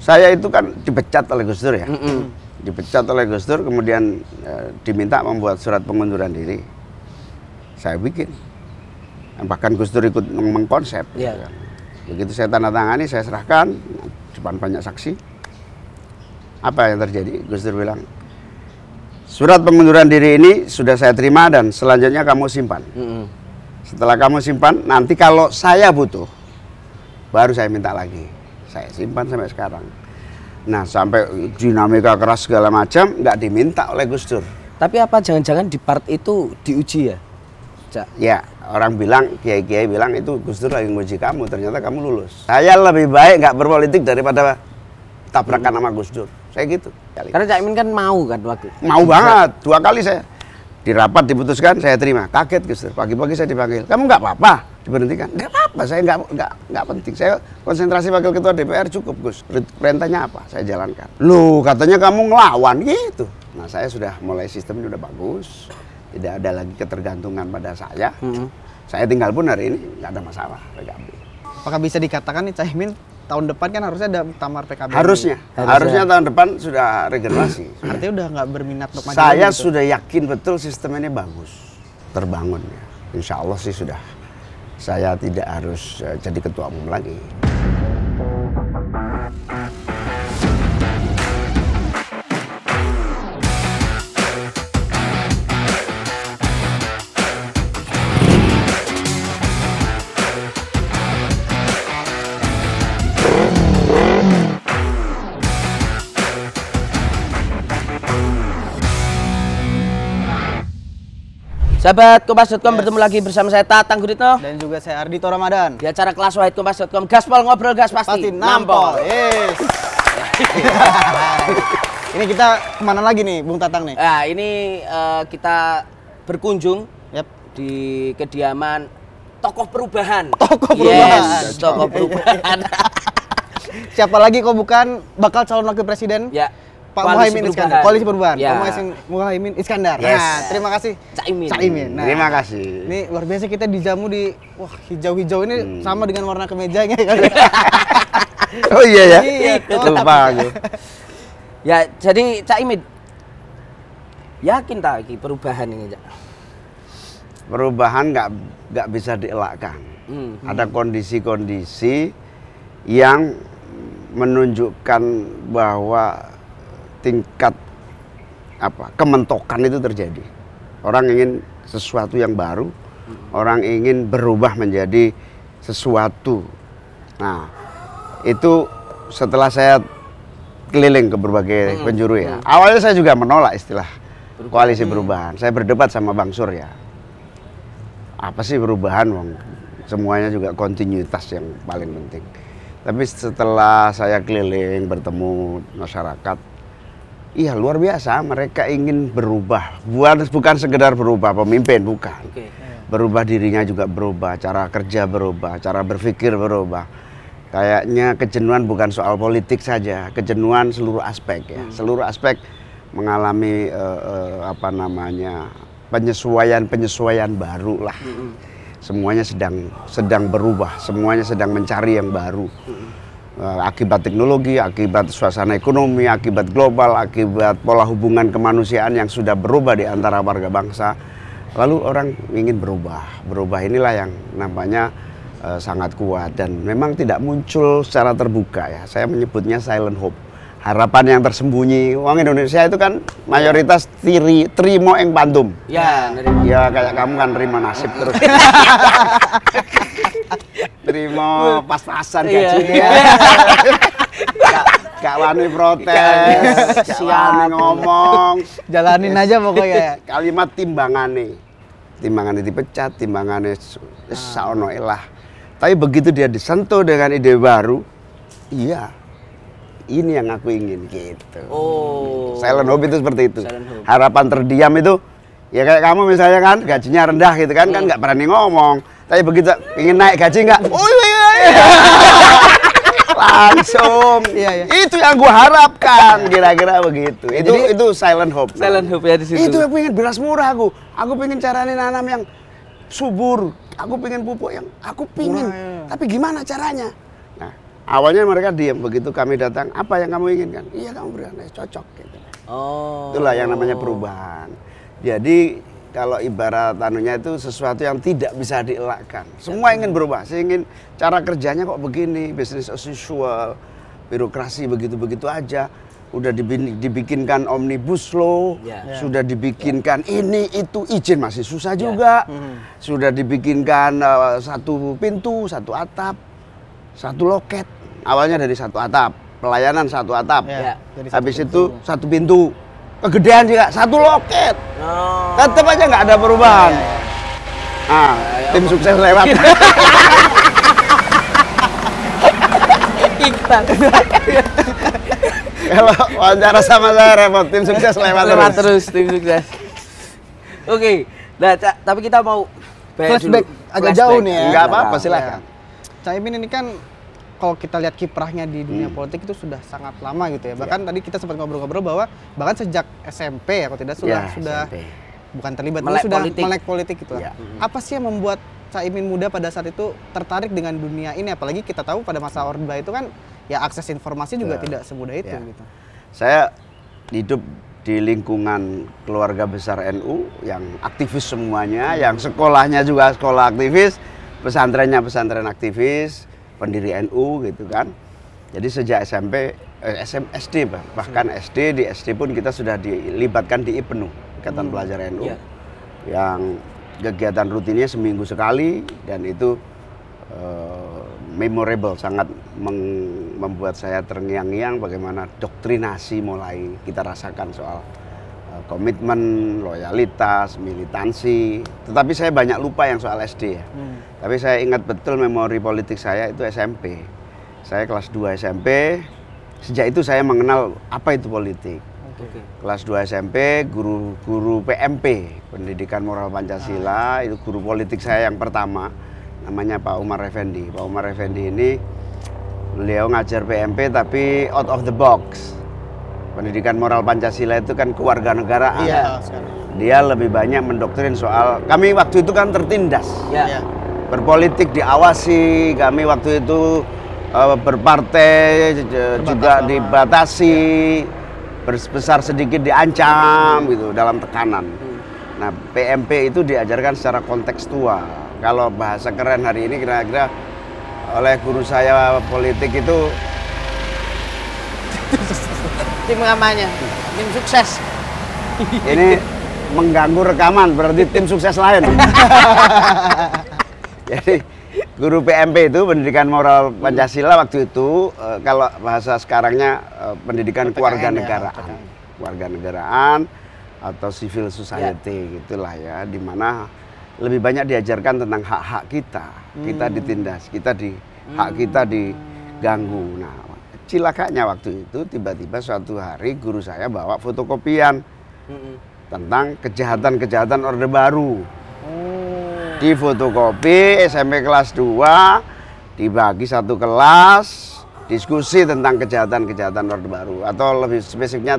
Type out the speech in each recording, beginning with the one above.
saya itu kan dipecat oleh Gus Dur ya. Mm -mm. Dipecat oleh Gus Dur kemudian e, diminta membuat surat pengunduran diri. Saya bikin. bahkan Gus Dur ikut mengkonsep. yeah. Gitu kan. Begitu saya tanda tangani, saya serahkan depan banyak saksi. Apa yang terjadi? Gus Dur bilang, surat pengunduran diri ini sudah saya terima dan selanjutnya kamu simpan. Mm -mm. Setelah kamu simpan, nanti kalau saya butuh, baru saya minta lagi saya simpan sampai sekarang. Nah sampai dinamika keras segala macam nggak diminta oleh Gus Dur. Tapi apa jangan-jangan di part itu diuji ya? Cak. Ya orang bilang kiai-kiai bilang itu Gus Dur lagi nguji kamu ternyata kamu lulus. Saya lebih baik nggak berpolitik daripada tabrakan sama Gus Dur. Saya gitu. Karena Cak Imin kan mau kan waktu. Mau banget dua kali saya di rapat diputuskan saya terima kaget Gus Dur pagi-pagi saya dipanggil kamu nggak apa-apa diberhentikan nggak apa saya nggak nggak penting saya konsentrasi wakil ketua DPR cukup Gus perintahnya apa saya jalankan lu katanya kamu ngelawan gitu nah saya sudah mulai sistemnya sudah bagus tidak ada lagi ketergantungan pada saya hmm. saya tinggal pun hari ini nggak ada masalah PKB apakah bisa dikatakan nih Caimin tahun depan kan harusnya ada tamar PKB harusnya harusnya, harusnya tahun depan sudah regenerasi artinya udah nggak berminat untuk saya gitu. sudah yakin betul sistem ini bagus terbangun ya Insya Allah sih sudah saya tidak harus eh, jadi ketua umum lagi. Sahabat Kompas.com yes. bertemu lagi bersama saya Tatang Guritno dan juga saya Ardito Ramadan di acara kelas Wahid Kompas.com Gaspol ngobrol gas pasti, pasti Yes. ini kita kemana lagi nih Bung Tatang nih? Nah, ini uh, kita berkunjung yep. di kediaman tokoh perubahan. Tokoh perubahan. Yes, tokoh perubahan. Siapa lagi kok bukan bakal calon wakil presiden? Ya. Pak Muhaimin Iskandar. Koalisi Perubahan. Ya. Pak Muhaimin Iskandar. Yes. Nah, terima kasih. Caimin. Caimin. Nah, terima kasih. Ini luar biasa kita dijamu di wah hijau-hijau ini hmm. sama dengan warna kemejanya kali. Ya. oh iya ya. Iya, lupa iya, aku. ya, jadi Caimin yakin tak perubahan ini, Cak? Perubahan nggak nggak bisa dielakkan. Hmm. Ada kondisi-kondisi yang menunjukkan bahwa tingkat apa kementokan itu terjadi. Orang ingin sesuatu yang baru, orang ingin berubah menjadi sesuatu. Nah, itu setelah saya keliling ke berbagai hmm. penjuru ya. Hmm. Awalnya saya juga menolak istilah koalisi perubahan. Saya berdebat sama Bang Sur ya. Apa sih perubahan, Bang? Semuanya juga kontinuitas yang paling penting. Tapi setelah saya keliling bertemu masyarakat, Iya luar biasa, mereka ingin berubah. Bukan bukan sekedar berubah pemimpin, bukan. Okay. Berubah dirinya juga berubah, cara kerja berubah, cara berpikir berubah. Kayaknya kejenuhan bukan soal politik saja, kejenuhan seluruh aspek ya, hmm. seluruh aspek mengalami uh, uh, apa namanya penyesuaian penyesuaian baru lah. Hmm. Semuanya sedang sedang berubah, semuanya sedang mencari yang baru. Hmm Eh, akibat teknologi, akibat suasana ekonomi, akibat global, akibat pola hubungan kemanusiaan yang sudah berubah di antara warga bangsa. Lalu orang ingin berubah. Berubah inilah yang namanya e, sangat kuat dan memang tidak muncul secara terbuka ya. Saya menyebutnya silent hope. Harapan yang tersembunyi. Uang Indonesia itu kan mayoritas tiri, trimo eng pandum. Ya, nerima. Ya kayak kamu kan terima nasib terus. Terima pas-pasan iya. gajinya. Gak wani protes, gak wani ngomong. Jalanin aja pokoknya. Ya. Kalimat timbangane. Timbangane dipecat, timbangane ah. saono elah. Tapi begitu dia disentuh dengan ide baru, iya ini yang aku ingin gitu. Oh. Silent hope itu seperti itu. Harapan terdiam itu ya kayak kamu misalnya kan gajinya rendah gitu kan hmm. kan iya. nggak berani ngomong tapi begitu ingin naik gaji nggak oh iya, iya, iya. langsung iya, iya. itu yang gua harapkan kira-kira begitu ya, itu jadi, itu silent hope silent hope ya di situ itu aku ingin beras murah aku aku pengen caranya nanam yang subur aku pengen pupuk yang aku pingin murah, ya. tapi gimana caranya nah awalnya mereka diam begitu kami datang apa yang kamu inginkan iya kamu berani nah, cocok gitu oh itulah yang namanya perubahan jadi kalau ibarat tanunya itu sesuatu yang tidak bisa dielakkan. Semua ingin berubah, saya ingin cara kerjanya kok begini, bisnis as usual, birokrasi begitu-begitu aja. Udah dibikinkan omnibus law, yeah. Ya. sudah dibikinkan yeah. ini itu izin masih susah yeah. juga. Mm -hmm. Sudah dibikinkan uh, satu pintu, satu atap, satu loket. Awalnya dari satu atap, pelayanan satu atap. Yeah. Yeah. Habis satu itu satu pintu kegedean sih kak satu loket oh. tetap aja nggak ada perubahan oh, iya, iya. ya, tim ya, sukses lewat iklan iya. iya. kalau wawancara sama saya repot tim sukses lewat, lewat terus. terus tim sukses oke okay. nah tapi kita mau flashback agak flashback. jauh nih ya nggak apa-apa iya. silakan Caimin ini kan kalau kita lihat kiprahnya di dunia hmm. politik itu sudah sangat lama gitu ya. Bahkan yeah. tadi kita sempat ngobrol-ngobrol bahwa bahkan sejak SMP ya kalau tidak ya, sudah yeah, sudah SMP. bukan terlibat melek sudah politik. melek politik gitu. Yeah. Ya. Hmm. Apa sih yang membuat Caimin muda pada saat itu tertarik dengan dunia ini apalagi kita tahu pada masa Orde Baru itu kan ya akses informasi juga yeah. tidak semudah itu yeah. gitu. Saya hidup di lingkungan keluarga besar NU yang aktivis semuanya, hmm. yang sekolahnya juga sekolah aktivis, pesantrennya pesantren aktivis pendiri NU gitu kan. Jadi sejak SMP, eh, SM, SD bahkan SD di SD pun kita sudah dilibatkan di IPNU, Ikatan hmm. Pelajar NU, yeah. yang kegiatan rutinnya seminggu sekali dan itu eh, memorable, sangat membuat saya terngiang-ngiang bagaimana doktrinasi mulai kita rasakan soal komitmen, loyalitas, militansi. Tetapi saya banyak lupa yang soal SD ya. Hmm. Tapi saya ingat betul memori politik saya itu SMP. Saya kelas 2 SMP. Sejak itu saya mengenal apa itu politik. Okay. Kelas 2 SMP, guru guru PMP, Pendidikan Moral Pancasila, ah. itu guru politik saya yang pertama. Namanya Pak Umar Effendi. Pak Umar Effendi ini beliau ngajar PMP tapi out of the box pendidikan moral Pancasila itu kan kewarganegaraan. Iya. Dia lebih banyak mendoktrin soal kami waktu itu kan tertindas. Iya. iya. Berpolitik diawasi, kami waktu itu eh, berpartai eh, juga dibatasi, iya. berbesar sedikit diancam gitu dalam tekanan. Hmm. Nah, PMP itu diajarkan secara kontekstual. Kalau bahasa keren hari ini kira-kira oleh guru saya politik itu tim kampanye tim sukses ini mengganggu rekaman berarti tim sukses lain jadi guru PMP itu pendidikan moral Pancasila waktu itu eh, kalau bahasa sekarangnya eh, pendidikan ya, keluarga negaraan keluarga negaraan atau civil society ya. gitulah ya dimana lebih banyak diajarkan tentang hak-hak kita kita hmm. ditindas kita di hak hmm. kita diganggu nah cilakanya waktu itu tiba-tiba suatu hari guru saya bawa fotokopian hmm. tentang kejahatan-kejahatan Orde Baru. Mm. Di fotokopi SMP kelas 2 dibagi satu kelas diskusi tentang kejahatan-kejahatan Orde Baru atau lebih spesifiknya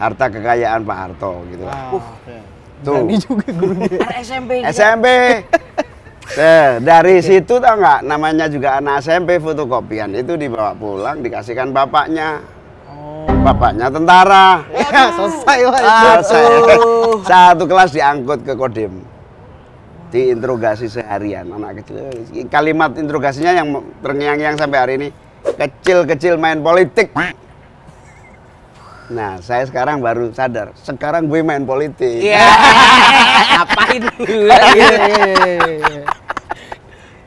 harta kekayaan Pak Harto gitu Wow. Ah, uh, tuh. Berani juga SMP. SMP. Nah, dari okay. situ tau nggak namanya juga anak SMP fotokopian itu dibawa pulang dikasihkan bapaknya. Oh. Bapaknya tentara. Ya, selesai Selesai. Satu kelas diangkut ke Kodim. Diinterogasi seharian anak kecil. Kalimat interogasinya yang terngiang-ngiang sampai hari ini. Kecil-kecil main politik. Nah, saya sekarang baru sadar. Sekarang gue main politik. Yeah. Ngapain gue? Iya, iya, iya.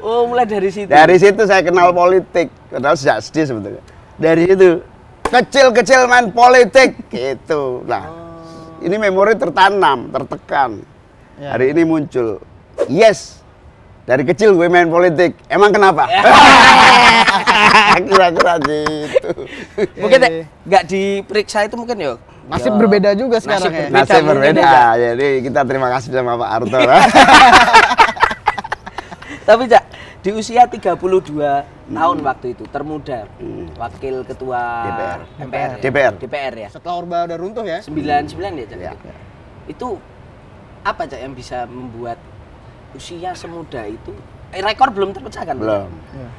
Oh, mulai dari situ. Dari situ saya kenal politik. Kenal sejak SD sebetulnya. Dari situ kecil-kecil main politik gitu. Nah, oh. ini memori tertanam, tertekan. Ya. Hari ini muncul. Yes. Dari kecil gue main politik. Emang kenapa? Ya. Kira-kira gitu. Mungkin iya, iya. nggak diperiksa itu mungkin ya masih ya. berbeda juga sekarang nasib ya. Nasib berbeda. Jadi kita terima kasih sama Pak Arthur. Tapi Cak, di usia 32 hmm. tahun waktu itu termuda hmm. wakil ketua DPR MPR DPR. Ya? DPR ya. Setelah Orba udah runtuh ya. 99 ya Cak. Ya, ya. Itu apa Cak yang bisa membuat usia semuda itu eh, rekor belum terpecahkan? Belum. Ya.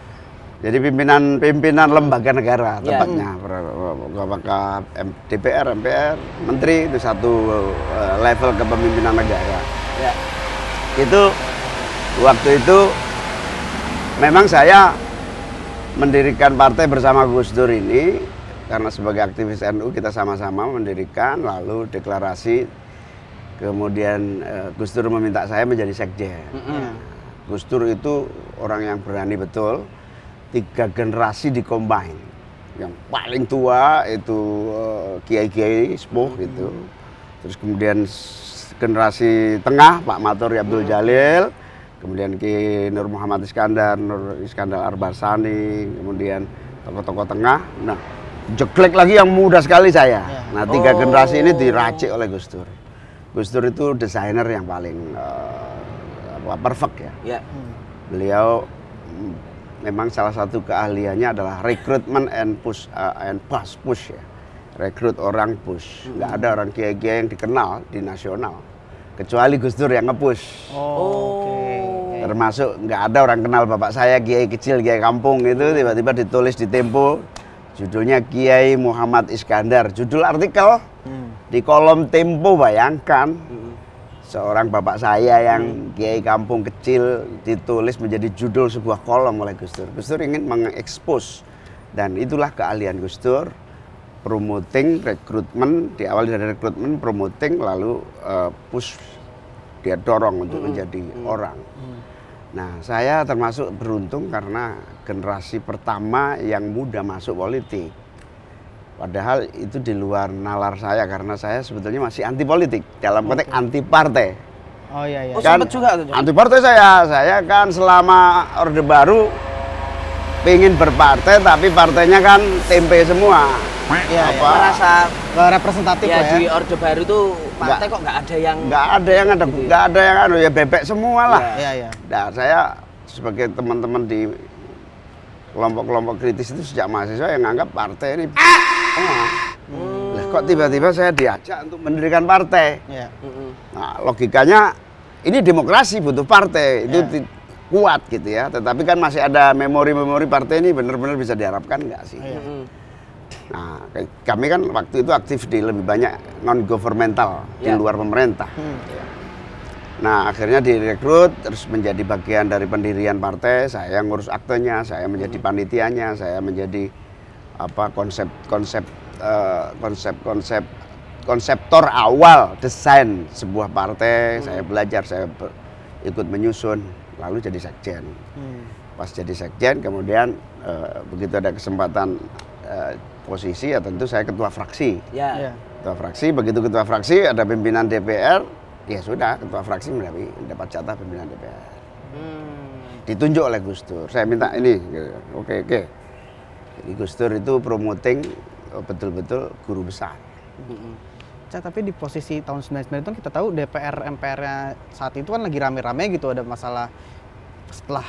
Jadi pimpinan pimpinan lembaga negara ya. tempatnya maka hmm. DPR, MPR, menteri itu satu eh, level kepemimpinan negara. Ya. Itu waktu itu memang saya mendirikan partai bersama Gus Dur ini karena sebagai aktivis NU kita sama-sama mendirikan lalu deklarasi kemudian eh, Gus Dur meminta saya menjadi sekjen. Mm -hmm. Gus Dur itu orang yang berani betul. Tiga generasi dikombin. Yang paling tua itu eh, kiai-kiai uh, sepuh mm -hmm. gitu. Terus kemudian generasi tengah Pak Matur Abdul mm -hmm. Jalil kemudian Ki Nur Muhammad Iskandar, Nur Iskandar Arbarsani, kemudian tokoh-tokoh tengah. Nah, jeklek lagi yang muda sekali saya. Ya. Nah, tiga oh. generasi ini diracik oleh Gus Dur. Gus Dur itu desainer yang paling uh, perfect ya. ya. Hmm. Beliau memang salah satu keahliannya adalah recruitment and push uh, and push push ya. Rekrut orang push. Hmm. Nggak ada orang kiai-kiai yang dikenal di nasional kecuali Gus Dur yang ngepush. Oh, oke. Okay. Iya. termasuk nggak ada orang kenal bapak saya kiai kecil kiai kampung itu iya. tiba-tiba ditulis di Tempo judulnya Kiai Muhammad Iskandar judul artikel hmm. di kolom Tempo bayangkan hmm. seorang bapak saya yang hmm. kiai kampung kecil ditulis menjadi judul sebuah kolom oleh Gus Dur Gus Dur ingin mengekspos dan itulah keahlian Gus Dur promoting rekrutmen di awal dari rekrutmen promoting lalu uh, push dia dorong untuk hmm. menjadi hmm. orang. Hmm. Nah, saya termasuk beruntung karena generasi pertama yang muda masuk politik. Padahal itu di luar nalar saya karena saya sebetulnya masih anti politik dalam konteks okay. anti partai. Oh iya iya. Kan, oh, juga Anti partai saya. Saya kan selama Orde Baru pengen berpartai tapi partainya kan tempe semua. Ya, apa? Ya, merasa representatif ya, ya. Di Orde Baru tuh partai gak, kok nggak ada yang nggak ada yang ada gitu. nggak gitu. ada yang ada anu, ya bebek semua lah. Ya, ya. Nah, saya sebagai teman-teman di kelompok-kelompok kritis itu sejak mahasiswa yang anggap partai ini ah. hmm. nah, kok tiba-tiba saya diajak untuk mendirikan partai. Ya. Nah, logikanya ini demokrasi butuh partai. Ya. Itu iya kuat gitu ya. Tetapi kan masih ada memori-memori partai ini benar-benar bisa diharapkan nggak sih? Ya. Nah, kami kan waktu itu aktif di lebih banyak non governmental ya. di iya. luar pemerintah. Hmm. Nah, akhirnya direkrut terus menjadi bagian dari pendirian partai. Saya ngurus aktenya, saya menjadi hmm. panitianya, saya menjadi apa konsep-konsep konsep-konsep eh, konseptor awal desain sebuah partai. Hmm. Saya belajar, saya ikut menyusun lalu jadi sekjen. Hmm. Pas jadi sekjen, kemudian uh, begitu ada kesempatan uh, posisi ya tentu saya ketua fraksi. Yeah. Yeah. Ketua fraksi, begitu ketua fraksi ada pimpinan DPR, ya sudah ketua fraksi mendapat, catatan jatah pimpinan DPR. Hmm. Ditunjuk oleh Gus Dur. Saya minta ini, oke gitu. oke. Okay. Jadi Gus Dur itu promoting eh, betul-betul guru besar. Hmm. hmm baca tapi di posisi tahun 99 itu kan kita tahu DPR MPR-nya saat itu kan lagi rame-rame gitu ada masalah setelah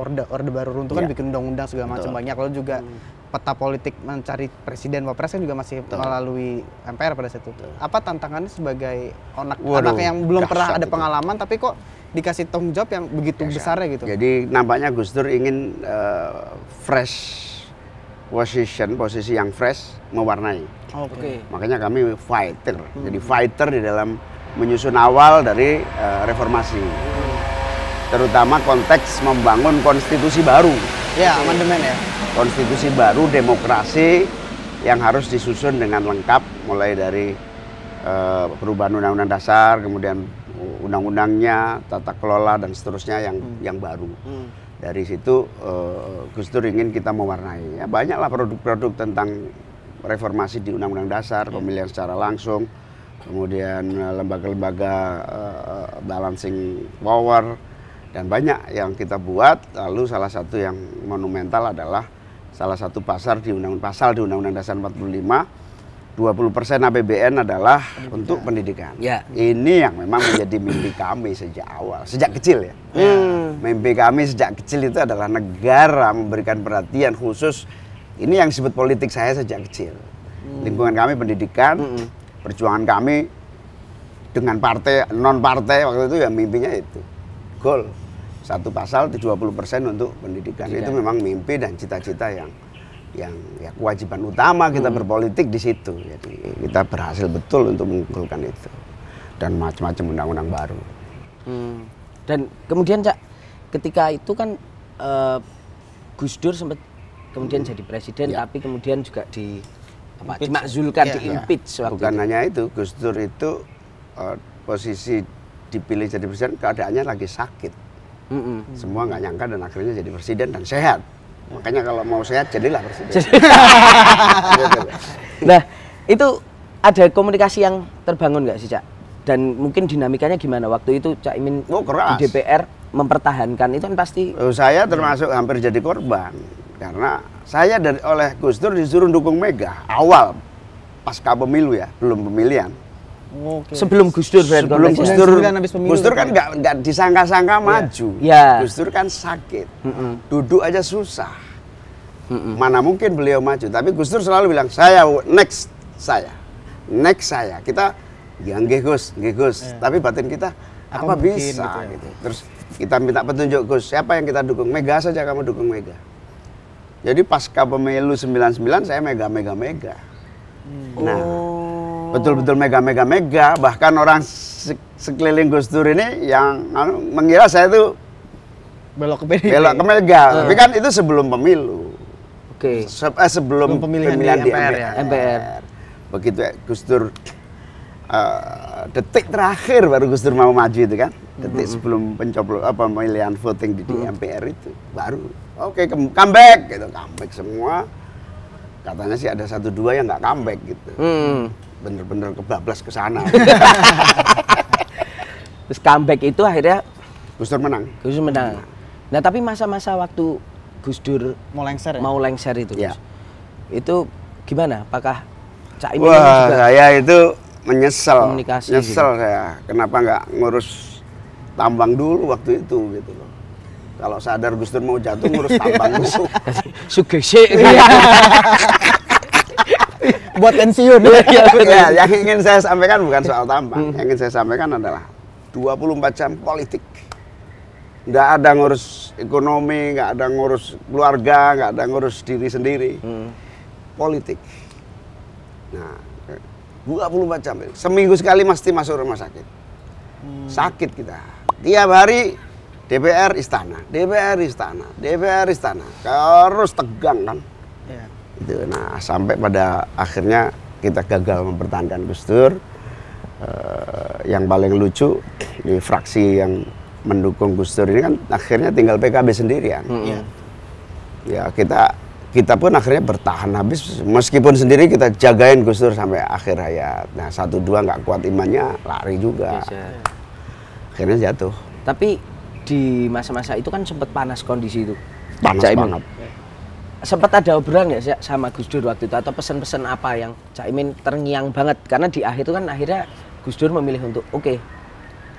orde orde baru runtuh yeah. kan iya. bikin undang-undang segala macam banyak lalu juga hmm. peta politik mencari presiden wapres kan juga masih Betul. melalui MPR pada saat itu. Betul. Apa tantangannya sebagai anak Waduh, anak yang belum pernah ada pengalaman tapi kok dikasih tanggung jawab yang begitu besarnya gitu. Jadi nampaknya Gus Dur ingin uh, fresh position posisi yang fresh mewarnai. Oke. Okay. Makanya kami fighter. Hmm. Jadi fighter di dalam menyusun awal dari uh, reformasi. Hmm. Terutama konteks membangun konstitusi baru. Ya, amandemen ya. Konstitusi baru demokrasi yang harus disusun dengan lengkap mulai dari uh, perubahan undang-undang dasar, kemudian undang-undangnya, tata kelola dan seterusnya yang hmm. yang baru. Hmm dari situ uh, Gus Dur ingin kita mewarnai. Ya, banyaklah produk-produk tentang reformasi di Undang-Undang Dasar, ya. pemilihan secara langsung, kemudian eh, lembaga-lembaga uh, balancing power dan banyak yang kita buat. Lalu salah satu yang monumental adalah salah satu pasar di Undang-Undang Pasal di Undang-Undang Dasar 45 20% APBN adalah pendidikan. untuk pendidikan. Ya. Ini yang memang menjadi mimpi kami sejak awal, sejak kecil ya. Hmm. Ya. Mimpi kami sejak kecil itu adalah negara memberikan perhatian khusus. Ini yang disebut politik saya sejak kecil. Hmm. Lingkungan kami pendidikan, hmm. perjuangan kami dengan partai non partai waktu itu ya mimpinya itu. Goal satu pasal persen untuk pendidikan. pendidikan. Itu iya. memang mimpi dan cita-cita yang yang ya, kewajiban utama kita hmm. berpolitik di situ. Jadi kita berhasil betul untuk mengumpulkan itu dan macam-macam undang-undang baru. Hmm. Dan kemudian cak ketika itu kan uh, Gus Dur sempat kemudian hmm. jadi presiden, ya. tapi kemudian juga di apa, dimakzulkan, ya. diimpeach. Ya. Bukan itu. hanya itu, Gus Dur itu uh, posisi dipilih jadi presiden keadaannya lagi sakit. Mm -mm. Semua nggak nyangka dan akhirnya jadi presiden dan sehat Makanya kalau mau sehat jadilah presiden. nah, itu ada komunikasi yang terbangun nggak sih, Cak? Dan mungkin dinamikanya gimana waktu itu Cak Imin oh, keras. di DPR mempertahankan itu kan pasti saya termasuk ya. hampir jadi korban karena saya dari oleh Gus Dur disuruh dukung Mega awal pasca pemilu ya, belum pemilihan Oh, okay. Sebelum Gus Dur Sebelum Gus Dur. Kan Gus Dur kan, kan nggak nggak disangka-sangka yeah. maju. Yeah. Gus Dur kan sakit. Mm -mm. Duduk aja susah. Mm -mm. Mana mungkin beliau maju. Tapi Gus Dur selalu bilang saya next saya. Next saya. Kita yang Gus, Gus. Yeah. Tapi batin kita apa, apa bisa gitu, ya. gitu. Terus kita minta petunjuk Gus, siapa yang kita dukung? Mega saja kamu dukung Mega. Jadi pasca pemilu 99 saya mega mega mega. Hmm. Nah, oh. betul-betul mega-mega-mega. Bahkan orang sekeliling Gus Dur ini yang anu, mengira saya itu belok ke PDIP. Belok ke Mega. Hmm. Tapi kan itu sebelum pemilu. Oke. Okay. Se eh, sebelum, pemilihan, pemilihan di MPR, MPR. Ya. MPR. Begitu ya, Gus Dur uh, detik terakhir baru Gus Dur mau maju itu kan. Detik hmm. sebelum pencoblos apa pemilihan voting di, di hmm. MPR itu baru oke okay, comeback gitu, comeback semua katanya sih ada satu dua yang nggak comeback gitu hmm. bener-bener kebablas ke sana terus comeback itu akhirnya Gus Dur menang Gus Dur menang nah tapi masa-masa waktu Gus Dur mau lengser ya? mau lengser itu ya. itu gimana apakah Cak Imin Wah, juga saya itu menyesal menyesal ya. gitu. saya kenapa nggak ngurus tambang dulu waktu itu gitu loh kalau sadar Gus Dur mau jatuh ngurus tambang musuh. Sugesti. Buat pensiun. Iya, iya, ya, yang ingin saya sampaikan bukan soal tambang. Hmm. Yang ingin saya sampaikan adalah 24 jam politik. Nggak ada ngurus ekonomi, nggak ada ngurus keluarga, nggak ada ngurus diri sendiri. Hmm. Politik. Nah, 24 jam. Seminggu sekali mesti masuk rumah sakit. Hmm. Sakit kita. Tiap hari DPR istana, DPR istana, DPR istana, terus tegang kan. Ya. Itu, nah sampai pada akhirnya kita gagal mempertahankan Gus Dur. Uh, yang paling lucu di fraksi yang mendukung Gus Dur ini kan akhirnya tinggal PKB sendirian. Mm -hmm. Ya kita kita pun akhirnya bertahan habis meskipun sendiri kita jagain Gus Dur sampai akhir hayat. Nah satu dua nggak kuat imannya lari juga. Yes, iya, yeah. Akhirnya jatuh. Tapi di masa-masa itu kan sempat panas kondisi itu. Panas Cak banget. Sempat ada obrolan ya sih sama Gus Dur waktu itu atau pesan-pesan apa yang Cak terngiang banget karena di akhir itu kan akhirnya Gus Dur memilih untuk oke okay,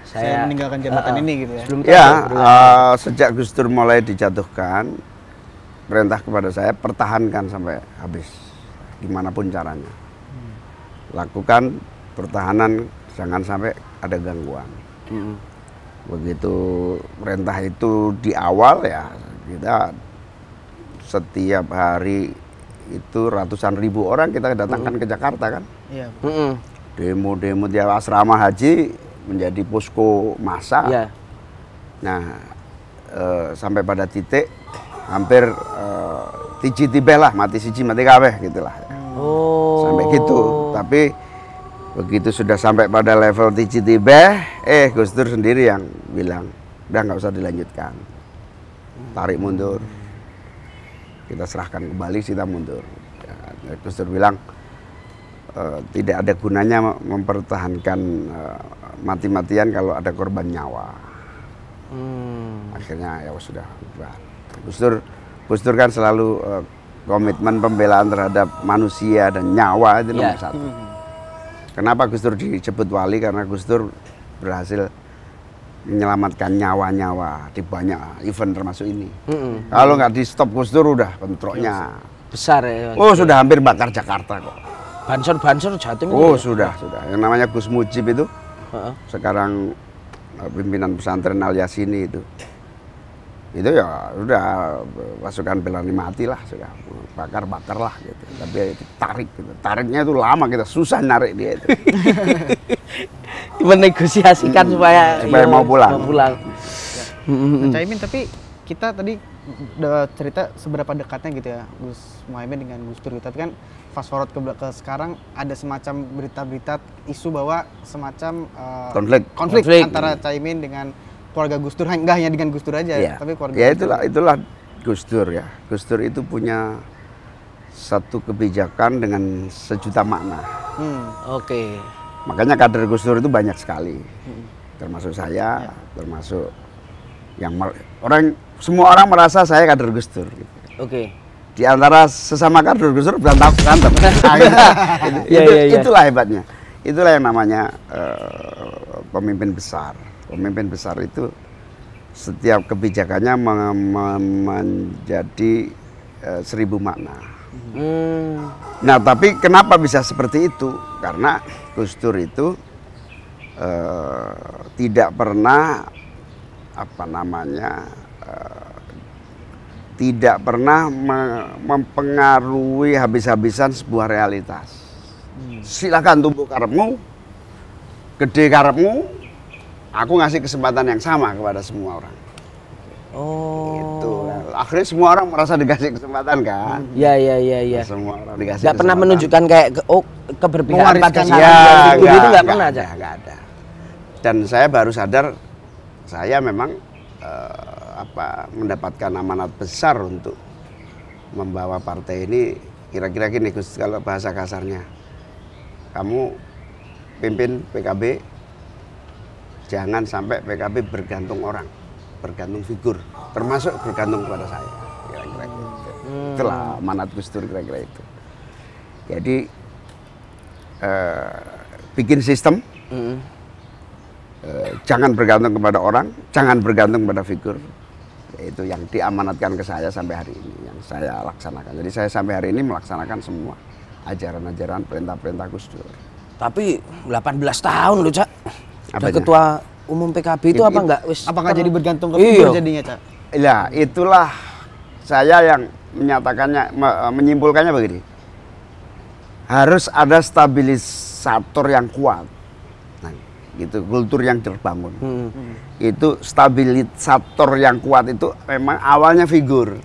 saya, saya meninggalkan jabatan uh, ini gitu ya. ya, uh, sejak Gus Dur mulai dijatuhkan perintah kepada saya pertahankan sampai habis gimana pun caranya. Hmm. Lakukan pertahanan jangan sampai ada gangguan. Hmm begitu perintah itu di awal ya kita setiap hari itu ratusan ribu orang kita datangkan mm. ke Jakarta kan yeah. mm -mm. demo-demo di asrama haji menjadi posko masa yeah. nah e, sampai pada titik hampir e, tiji tibe mati siji mati kabeh gitulah oh. sampai gitu tapi begitu sudah sampai pada level tibe eh Gus Dur sendiri yang bilang udah nggak usah dilanjutkan tarik mundur kita serahkan kembali kita mundur ya, Gus Dur bilang e, tidak ada gunanya mempertahankan e, mati-matian kalau ada korban nyawa hmm. akhirnya ya sudah Gus Dur Gus Dur kan selalu e, komitmen pembelaan terhadap manusia dan nyawa itu nomor ya. satu hmm Kenapa Gus Dur disebut wali? Karena Gus Dur berhasil menyelamatkan nyawa-nyawa di banyak event termasuk ini. Mm-hmm. Kalau nggak di stop Gus Dur udah bentroknya iya, besar ya. Oh sudah hampir bakar Jakarta kok. Bansor-bansor jatuh. Oh ya? sudah sudah. Yang namanya Gus Mujib itu uh -huh. sekarang eh, pimpinan pesantren alias ini itu itu ya sudah pasukan pelani mati lah sudah bakar bakar lah gitu tapi tarik gitu tariknya itu lama kita gitu. susah narik dia itu menegosiasikan hmm, supaya supaya ya, mau pulang mau pulang ya. Hmm, hmm. hmm. Caimin tapi kita tadi cerita seberapa dekatnya gitu ya Gus Muhaimin dengan Gus Dur tapi kan fast forward ke, ke sekarang ada semacam berita-berita isu bahwa semacam uh, konflik. konflik konflik antara Caimin dengan keluarga Gus Dur nggak hanya dengan Gus Dur aja ya. tapi keluarga ya itulah Gustur. itulah Gus Dur ya Gus Dur itu punya satu kebijakan dengan sejuta makna hmm. oke okay. makanya kader Gus Dur itu banyak sekali hmm. termasuk saya ya. termasuk yang orang semua orang merasa saya kader Gus Dur gitu. oke okay di antara sesama kader Gus Dur berantem berantem. Ya, itu, ya, ya. Itulah hebatnya. Itulah yang namanya uh, pemimpin besar. Pemimpin besar itu setiap kebijakannya menjadi e, seribu makna. Hmm. Nah, tapi kenapa bisa seperti itu? Karena Gus Dur itu e, tidak pernah apa namanya e, tidak pernah me mempengaruhi habis-habisan sebuah realitas. Hmm. Silakan tumbuh karepmu, gede karepmu, aku ngasih kesempatan yang sama kepada semua orang. Oh. Itu. Akhirnya semua orang merasa dikasih kesempatan kan? Iya iya iya Ya. ya, ya, ya. Semua orang dikasih. Gak pernah menunjukkan kayak ke, oh keberpihakan pada ya, gitu, itu nggak pernah aja. gak ada. Dan saya baru sadar saya memang uh, apa mendapatkan amanat besar untuk membawa partai ini kira-kira gini kalau bahasa kasarnya kamu pimpin PKB jangan sampai PKB bergantung orang, bergantung figur, termasuk bergantung kepada saya. Kira-kira itu Hmm. Itulah manat gustur kira-kira itu. Jadi uh, bikin sistem, hmm. Eh, jangan bergantung kepada orang, jangan bergantung kepada figur. Itu yang diamanatkan ke saya sampai hari ini, yang saya laksanakan. Jadi saya sampai hari ini melaksanakan semua ajaran-ajaran perintah-perintah Gus Dur. Tapi 18 tahun loh, Cak apa ketua umum PKB itu iya, apa enggak wis apakah jadi bergantung ke figur iya. jadinya cak Iya, itulah saya yang menyatakannya eh, menyimpulkannya begini harus ada stabilisator yang kuat nah, gitu kultur yang terbangun hmm. hmm. itu stabilisator yang kuat itu memang awalnya figur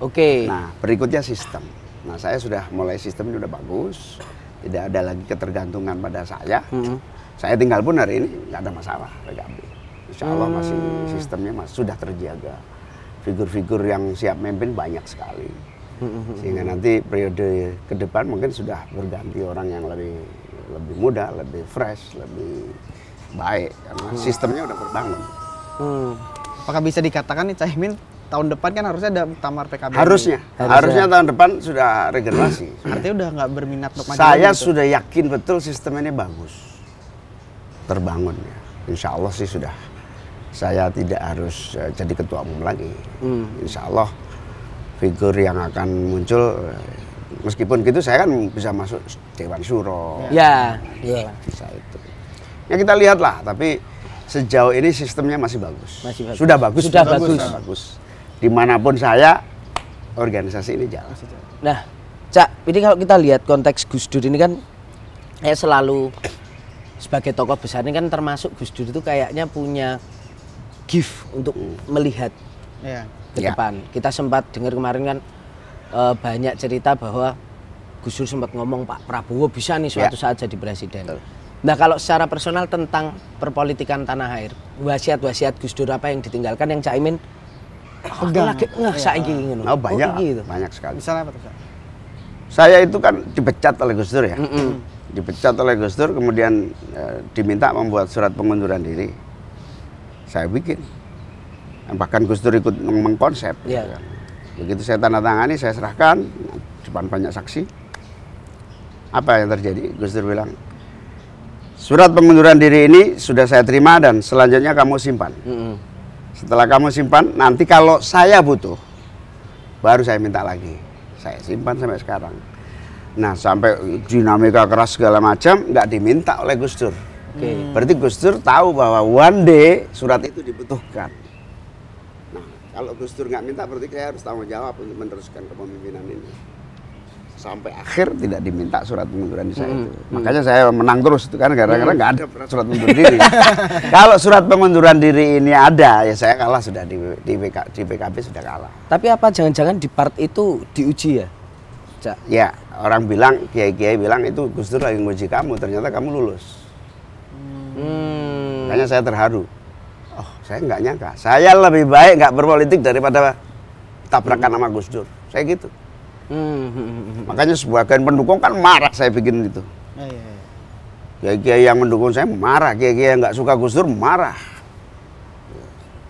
oke okay. nah berikutnya sistem nah saya sudah mulai sistem sudah bagus tidak ada lagi ketergantungan pada saya hmm saya tinggal pun hari ini nggak ada masalah PKB. Insya Allah masih hmm. sistemnya masih sudah terjaga. Figur-figur yang siap memimpin banyak sekali. Hmm. Sehingga nanti periode ke depan mungkin sudah berganti orang yang lebih lebih muda, lebih fresh, lebih baik karena hmm. sistemnya udah berbangun. Hmm. Apakah bisa dikatakan nih Caimin tahun depan kan harusnya ada tamar PKB. Harusnya, harusnya, harusnya tahun depan sudah regenerasi. Artinya udah nggak berminat untuk maju. Saya gitu. sudah yakin betul sistem ini bagus terbangun ya. Insya Allah sih sudah saya tidak harus eh, jadi ketua umum lagi. Hmm. Insya Allah figur yang akan muncul eh, meskipun gitu saya kan bisa masuk Dewan Suro. Ya, ya. bisa itu. Ya kita lihatlah tapi sejauh ini sistemnya masih bagus. Masih bagus. Sudah bagus. Sudah, sudah bagus. bagus. Sudah bagus. Dimanapun saya organisasi ini jalan. Nah, Cak, ini kalau kita lihat konteks Gus Dur ini kan saya selalu sebagai tokoh besar ini kan termasuk Gus Dur itu kayaknya punya gift untuk melihat yeah. ke ya. depan. Yeah. Kita sempat dengar kemarin kan e, banyak cerita bahwa Gus Dur sempat ngomong Pak Prabowo bisa nih suatu yeah. saat jadi presiden. Betul. Nah kalau secara personal tentang perpolitikan tanah air, wasiat-wasiat Gus Dur apa yang ditinggalkan yang Caimin ah, pegang oh, iya. saya oh, banyak oh, gitu. banyak sekali misalnya apa tuh saya itu kan dipecat oleh Gus Dur ya mm -mm dipecat oleh Gus Dur kemudian e, diminta membuat surat pengunduran diri saya bikin bahkan Gus Dur ikut mengkonsep yeah. kan. begitu saya tanda tangani saya serahkan depan banyak saksi apa yang terjadi Gus Dur bilang surat pengunduran diri ini sudah saya terima dan selanjutnya kamu simpan mm -hmm. setelah kamu simpan nanti kalau saya butuh baru saya minta lagi saya simpan sampai sekarang Nah sampai dinamika keras segala macam nggak diminta oleh Gus Dur. Okay. Hmm. Berarti Gus Dur tahu bahwa one day surat itu dibutuhkan. Nah kalau Gus Dur nggak minta berarti saya harus tanggung jawab untuk meneruskan kepemimpinan ini. Sampai akhir tidak diminta surat pengunduran diri saya hmm. itu. Makanya saya menang terus itu kan karena karena hmm. nggak ada surat pengunduran diri. kalau surat pengunduran diri ini ada ya saya kalah sudah di di, BK, di BKB sudah kalah. Tapi apa jangan-jangan di part itu diuji ya? Ya orang bilang kiai-kiai bilang itu Gus Dur lagi nguji kamu ternyata kamu lulus hmm. makanya saya terharu oh saya nggak nyangka saya lebih baik nggak berpolitik daripada tabrakan sama Gus Dur saya gitu hmm. makanya sebagian pendukung kan marah saya bikin itu iya, iya, iya. kiai-kiai yang mendukung saya marah kiai-kiai yang nggak suka Gus Dur marah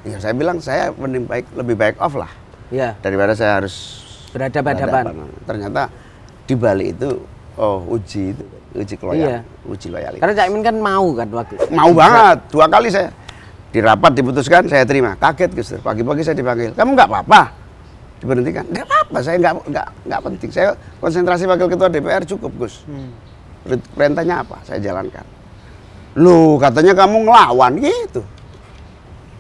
ya saya bilang saya lebih baik lebih baik off lah ya. daripada saya harus berhadapan-hadapan ternyata di balik itu oh uji itu uji loyal, iya. uji loyalitas. Karena Cak Imin kan mau kan waktu. Mau banget, dua kali saya di rapat diputuskan saya terima. Kaget Gus pagi-pagi saya dipanggil. Kamu nggak apa-apa? Diberhentikan. Nggak apa-apa, saya nggak nggak nggak penting. Saya konsentrasi wakil ketua DPR cukup Gus. Hmm. Perintahnya apa? Saya jalankan. Lu katanya kamu ngelawan gitu.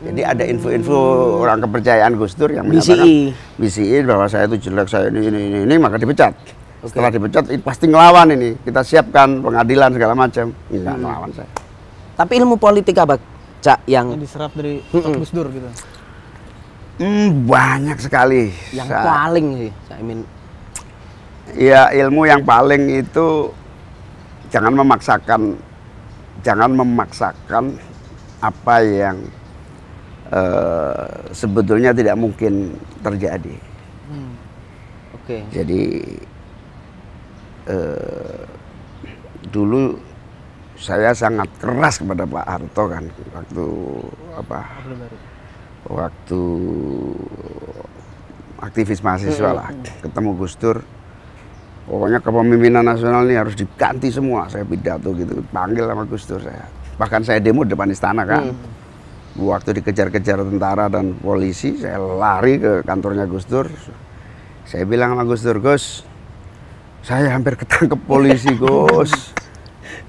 Jadi ada info-info hmm. orang kepercayaan Gus Dur yang menyatakan BCI. BCI bahwa saya itu jelek, saya ini, ini, ini, ini maka dipecat okay. setelah dipecat pasti ngelawan ini kita siapkan pengadilan segala macam nggak hmm. ngelawan saya tapi ilmu politik apa cak yang, yang diserap dari mm -mm. Gus Dur gitu Hmm, banyak sekali. Yang Sa paling sih, saya ingin. Ya ilmu yang paling itu jangan memaksakan, jangan memaksakan apa yang uh, sebetulnya tidak mungkin terjadi. Hmm. Oke. Okay. Jadi eh, dulu saya sangat keras kepada Pak Harto kan waktu apa waktu aktivis mahasiswa lah hmm. ketemu Gus Dur pokoknya kepemimpinan nasional ini harus diganti semua saya pidato gitu panggil sama Gus Dur saya bahkan saya demo depan istana kan hmm. waktu dikejar-kejar tentara dan polisi saya lari ke kantornya Gus Dur saya bilang sama Gus Dur Gus saya hampir ketangkep polisi Gus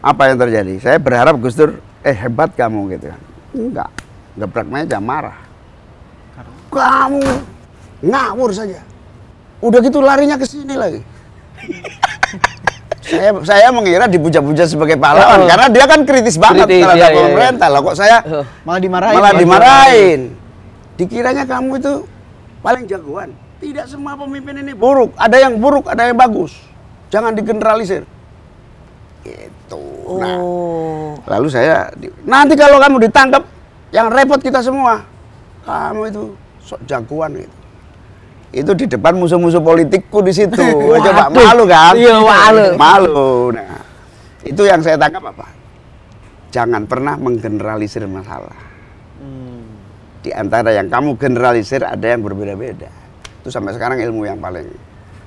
apa yang terjadi saya berharap Gus Dur eh hebat kamu gitu kan enggak gebrak meja marah kamu ngawur saja udah gitu larinya ke sini lagi saya saya mengira dipuja-puja sebagai pahlawan oh. karena dia kan kritis banget kritis, terhadap iya, iya, iya. pemerintah loh kok saya oh. malah dimarahin malah dimarahin dikiranya kamu itu paling jagoan tidak semua pemimpin ini buruk ada yang buruk ada yang bagus Jangan digeneralisir. Itu. Nah, oh. Nah, lalu saya nanti kalau kamu ditangkap yang repot kita semua. Kamu itu sok jagoan gitu itu di depan musuh-musuh politikku di situ. Coba malu kan? Iya, malu. Malu. Nah, itu yang saya tangkap apa? Jangan pernah menggeneralisir masalah. Hmm. Di antara yang kamu generalisir ada yang berbeda-beda. Itu sampai sekarang ilmu yang paling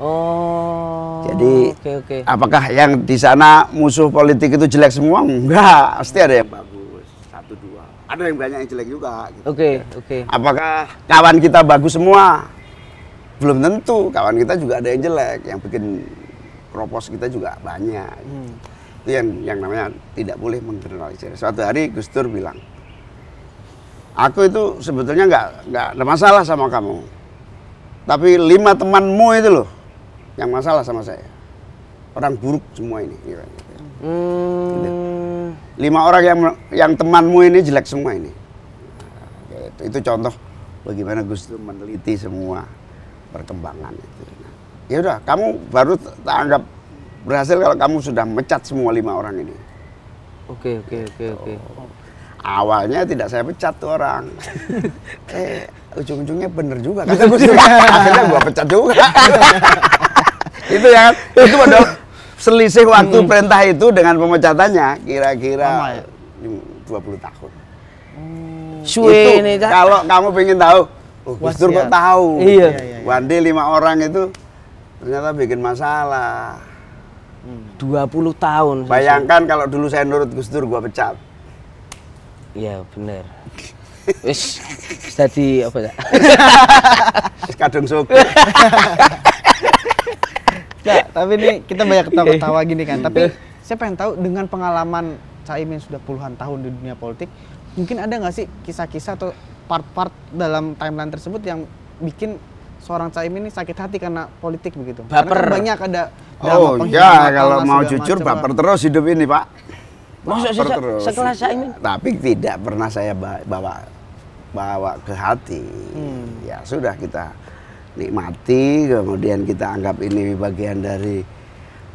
Oh. Jadi okay, okay. apakah yang di sana musuh politik itu jelek semua? Enggak, pasti ada yang bagus satu dua. Ada yang banyak yang jelek juga. Oke gitu. oke. Okay, okay. Apakah kawan kita bagus semua? Belum tentu. Kawan kita juga ada yang jelek, yang bikin propos kita juga banyak. Hmm. Itu yang yang namanya tidak boleh menggeneralisir. Suatu hari Gus Dur bilang, aku itu sebetulnya nggak nggak ada masalah sama kamu. Tapi lima temanmu itu loh, yang masalah sama saya. Orang buruk semua ini. Kan. Hmm. Lima orang yang yang temanmu ini jelek semua ini. Gitu. Itu contoh bagaimana Gus Dur meneliti semua perkembangan itu. Ya udah, kamu baru anggap berhasil kalau kamu sudah mecat semua lima orang ini. Oke, oke, oke, gitu. oke. Awalnya tidak saya pecat tuh orang. eh, ujung-ujungnya bener juga. kan Gus Dur, akhirnya gua pecat juga. itu ya kan? itu padahal selisih waktu hmm. perintah itu dengan pemecatannya kira-kira ya? dua puluh tahun. Hmm. Itu ini kan? kalau kamu ingin tahu, oh, Gus Dur kok tahu. Iya, iya, gitu. iya. Wandi lima orang itu ternyata bikin masalah. Hmm. puluh tahun. Bayangkan kalau dulu saya nurut Gus Dur gua pecat. Iya, benar. Wis jadi apa ya? Kadung suka. Ya, tapi ini kita banyak ketawa-ketawa gini kan. Tapi eh. saya pengen tahu dengan pengalaman Caimin sudah puluhan tahun di dunia politik, mungkin ada nggak sih kisah-kisah atau part-part dalam timeline tersebut yang bikin seorang Caimin ini sakit hati karena politik begitu? Baper. Karena kan banyak ada Oh ya kalau mau jujur macam, baper terus hidup ini, Pak. Masuk se terus. sekelas Caimin? Tapi tidak pernah saya bawa bawa ke hati. Hmm. Ya sudah kita nikmati kemudian kita anggap ini bagian dari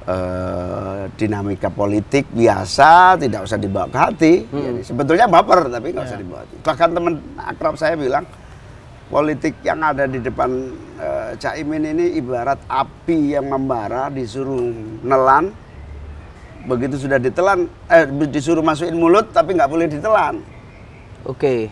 uh, dinamika politik biasa tidak usah dibawa ke hati hmm. Jadi, sebetulnya baper tapi nggak yeah. usah ya. dibawa hati bahkan teman akrab saya bilang politik yang ada di depan uh, eh, caimin ini ibarat api yang membara disuruh nelan begitu sudah ditelan eh disuruh masukin mulut tapi nggak boleh ditelan oke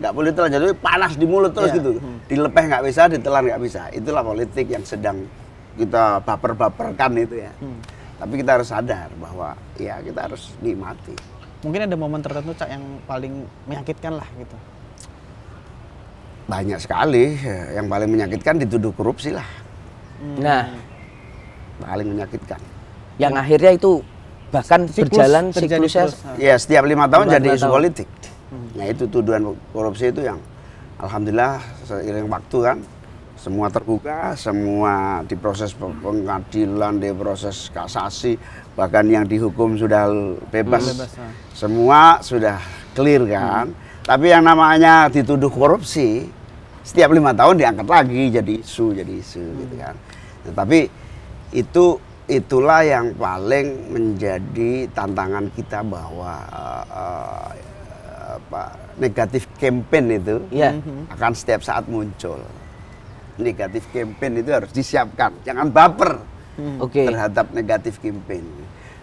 nggak boleh telan jadi panas di mulut terus yeah. gitu hmm. dilepeh nggak bisa ditelan nggak bisa itulah politik yang sedang kita baper-baperkan itu ya hmm. tapi kita harus sadar bahwa ya kita harus nikmati mungkin ada momen tertentu cak yang paling menyakitkan lah gitu banyak sekali yang paling menyakitkan dituduh korupsi lah hmm. nah paling menyakitkan yang hmm. akhirnya itu bahkan siklus, berjalan siklusnya terus. ya setiap lima tahun jadi isu politik Hmm. Nah itu tuduhan korupsi itu yang alhamdulillah seiring waktu kan semua terbuka, semua diproses pengadilan, diproses kasasi, bahkan yang dihukum sudah bebas, hmm, ah. semua sudah clear kan. Hmm. Tapi yang namanya dituduh korupsi, setiap lima tahun diangkat lagi jadi isu, jadi isu hmm. gitu kan. Nah, tapi itu itulah yang paling menjadi tantangan kita bahwa uh, uh, apa negatif campaign itu yeah. akan setiap saat muncul. Negatif campaign itu harus disiapkan, jangan baper hmm. okay. terhadap negatif campaign.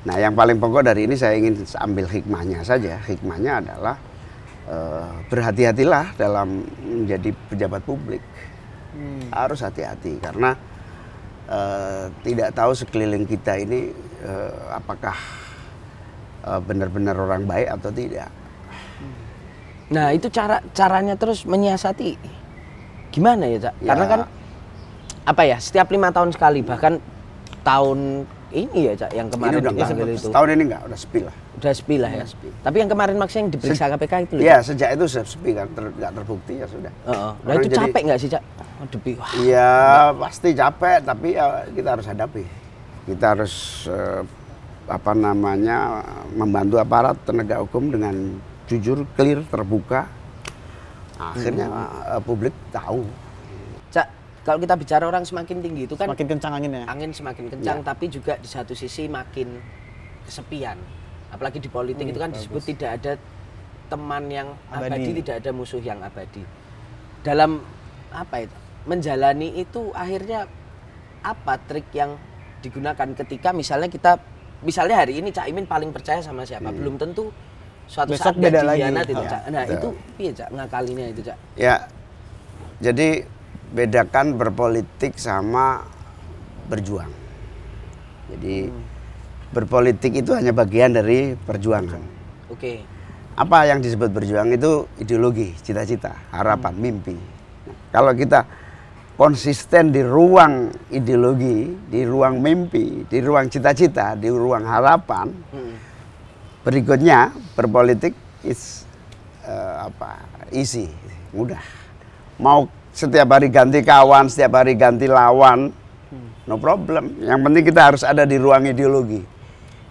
Nah, yang paling pokok dari ini saya ingin ambil hikmahnya saja. Hikmahnya adalah uh, berhati-hatilah dalam menjadi pejabat publik. Hmm. Harus hati-hati karena uh, tidak tahu sekeliling kita ini uh, apakah benar-benar orang baik atau tidak. Nah itu cara caranya terus menyiasati gimana ya cak? Ya. Karena kan apa ya setiap lima tahun sekali bahkan tahun ini ya cak yang kemarin ini udah ya, itu. Tahun ini enggak udah sepi lah. Udah sepi lah ya. Sepi. Tapi yang kemarin maksudnya yang diperiksa Se KPK itu. Iya sejak itu sudah sepi kan ter, gak terbukti ya sudah. Uh -uh. Nah itu jadi, capek nggak sih cak? Iya pasti capek tapi ya, kita harus hadapi. Kita harus uh, apa namanya membantu aparat penegak hukum dengan jujur, clear, terbuka. Ah. akhirnya hmm. publik tahu. Cak, kalau kita bicara orang semakin tinggi itu kan semakin kencang anginnya. Angin semakin kencang, ya. tapi juga di satu sisi makin kesepian. Apalagi di politik hmm, itu kan bagus. disebut tidak ada teman yang abadi. abadi, tidak ada musuh yang abadi. Dalam apa itu? Menjalani itu akhirnya apa trik yang digunakan ketika misalnya kita misalnya hari ini Cak Imin paling percaya sama siapa? Hmm. Belum tentu suatu Besok saat beda lagi. Iya. Nah, itu, ya. Nah, itu piye, Cak? Ngakalinya itu, Cak. Ya. Jadi bedakan berpolitik sama berjuang. Jadi hmm. berpolitik itu hanya bagian dari perjuangan. Oke. Okay. Apa yang disebut berjuang itu ideologi, cita-cita, harapan, hmm. mimpi. kalau kita konsisten di ruang ideologi, di ruang mimpi, di ruang cita-cita, di ruang harapan, hmm berikutnya berpolitik is uh, apa isi mudah mau setiap hari ganti kawan setiap hari ganti lawan no problem yang penting kita harus ada di ruang ideologi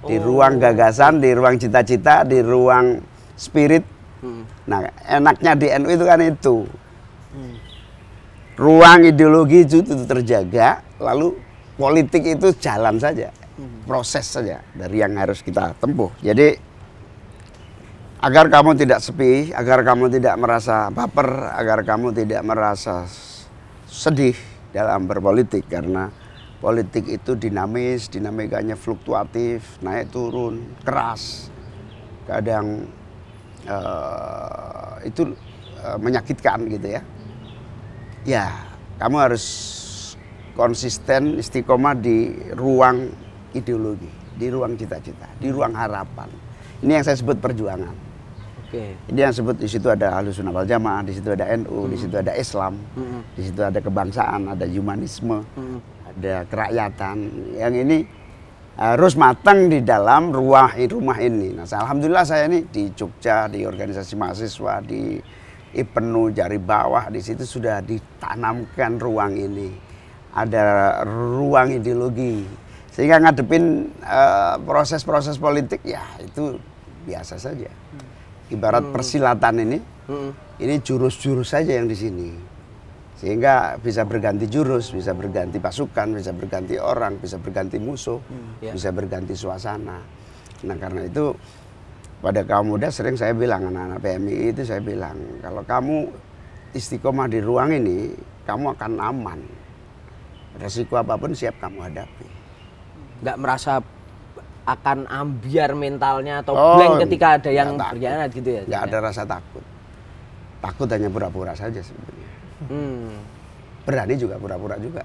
di oh. ruang gagasan di ruang cita-cita di ruang spirit hmm. nah enaknya di NU itu kan itu hmm. ruang ideologi itu, itu terjaga lalu politik itu jalan saja proses saja dari yang harus kita tempuh. Jadi agar kamu tidak sepi, agar kamu tidak merasa baper, agar kamu tidak merasa sedih dalam berpolitik karena politik itu dinamis, dinamikanya fluktuatif, naik turun, keras. Kadang uh, itu uh, menyakitkan gitu ya. Ya, kamu harus konsisten istiqomah di ruang ideologi, di ruang cita-cita, di ruang harapan. Ini yang saya sebut perjuangan. Okay. Ini yang sebut di situ ada Sunnah wal jamaah, di situ ada NU, hmm. di situ ada Islam, hmm. di situ ada kebangsaan, ada humanisme, hmm. ada kerakyatan. Yang ini eh, harus matang di dalam ruang rumah ini. Nah, alhamdulillah saya ini di Jogja, di organisasi mahasiswa, di Ipenu jari bawah di situ sudah ditanamkan ruang ini. Ada ruang ideologi, sehingga ngadepin eh, proses-proses uh, politik ya itu biasa saja. Ibarat hmm. persilatan ini, hmm. ini jurus-jurus saja yang di sini. Sehingga bisa berganti jurus, bisa berganti pasukan, bisa berganti orang, bisa berganti musuh, hmm. yeah. bisa berganti suasana. Nah karena itu pada kaum muda sering saya bilang anak-anak PMI itu saya bilang kalau kamu istiqomah di ruang ini kamu akan aman. Resiko apapun siap kamu hadapi nggak merasa akan ambiar mentalnya atau oh, blank ketika ada yang berkhianat gitu ya? Nggak ada rasa takut. Takut hanya pura-pura saja sebenarnya. Hmm. Berani juga pura-pura juga.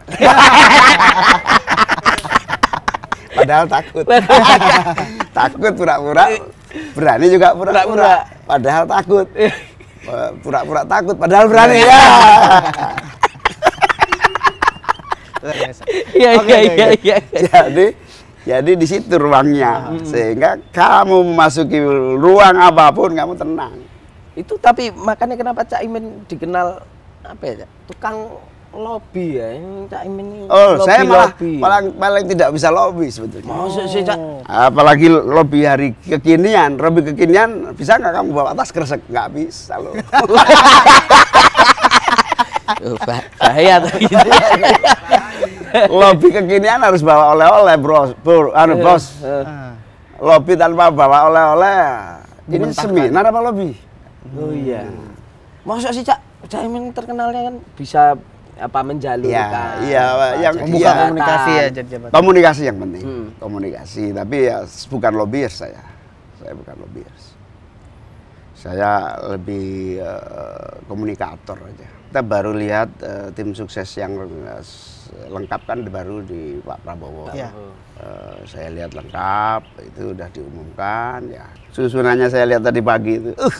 Padahal takut. takut pura-pura. Berani juga pura-pura. Padahal takut. Eh. Pura-pura takut. Padahal berani ya. iya iya iya, iya iya. Jadi jadi di situ ruangnya, hmm. sehingga kamu memasuki ruang apapun kamu tenang. Itu tapi makanya kenapa Cak Imin dikenal apa ya, tukang lobby ya Cak Imin ini. Oh, lobby, saya malah, paling paling tidak bisa lobby sebetulnya. Oh, Apalagi lobby hari kekinian, lobby kekinian bisa nggak kamu bawa atas kresek? Nggak bisa loh. bahaya tuh gitu. lobby kekinian harus bawa oleh-oleh bro, bro anu iya, bos. Iya. Ah. Lobby tanpa bawa oleh-oleh. Ini seminar apa lobby? Oh iya. maksudnya hmm. sih Cak Caimin terkenalnya kan bisa apa menjalurkan ya, iya, kan? iya yang membuka iya, komunikasi ya jabatan. komunikasi yang penting hmm. komunikasi tapi ya bukan lobbyis saya saya bukan lobbyis saya lebih uh, komunikator aja kita baru lihat uh, tim sukses yang uh, lengkapkan baru di Pak Prabowo. Ya. E, saya lihat lengkap, itu udah diumumkan. Ya susunannya saya lihat tadi pagi itu. Uh,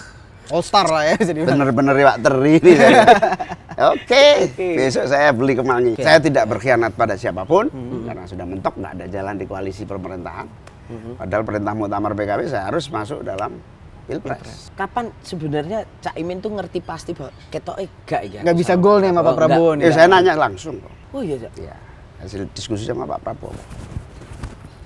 All star lah ya jadi. Bener-bener ya Pak Teri Oke, okay. okay. besok saya beli kemangi. Okay. Saya tidak berkhianat pada siapapun mm -hmm. karena sudah mentok nggak ada jalan di koalisi pemerintahan. Mm -hmm. Padahal perintah muktamar PKB saya harus masuk dalam pilpres. Kapan sebenarnya Cak Imin tuh ngerti pasti bahwa ketok eh gak ya? Gak bisa gol nih sama Pak oh, Prabowo nih. Eh, saya nanya langsung kok. Oh iya, Cak. Iya. Hasil diskusi sama Pak Prabowo.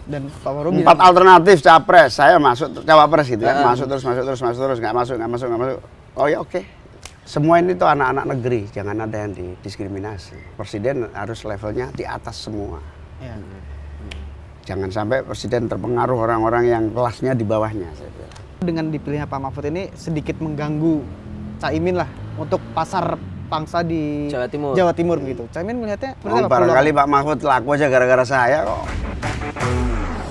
Dan Pak Prabowo empat bilang, alternatif capres. Saya masuk cawapres gitu ya. Uh, masuk terus masuk terus masuk terus nggak masuk nggak masuk nggak masuk. Oh ya oke. Okay. Semua ini tuh anak-anak negeri, jangan ada yang didiskriminasi. Presiden harus levelnya di atas semua. Ya. Jangan sampai presiden terpengaruh orang-orang yang kelasnya di bawahnya. Saya bilang. Dengan dipilihnya Pak Mahfud ini sedikit mengganggu Caimin lah untuk pasar pangsa di Jawa Timur. Jawa Timur gitu. Caimin melihatnya, oh, barangkali Pak Mahfud laku aja gara-gara saya kok.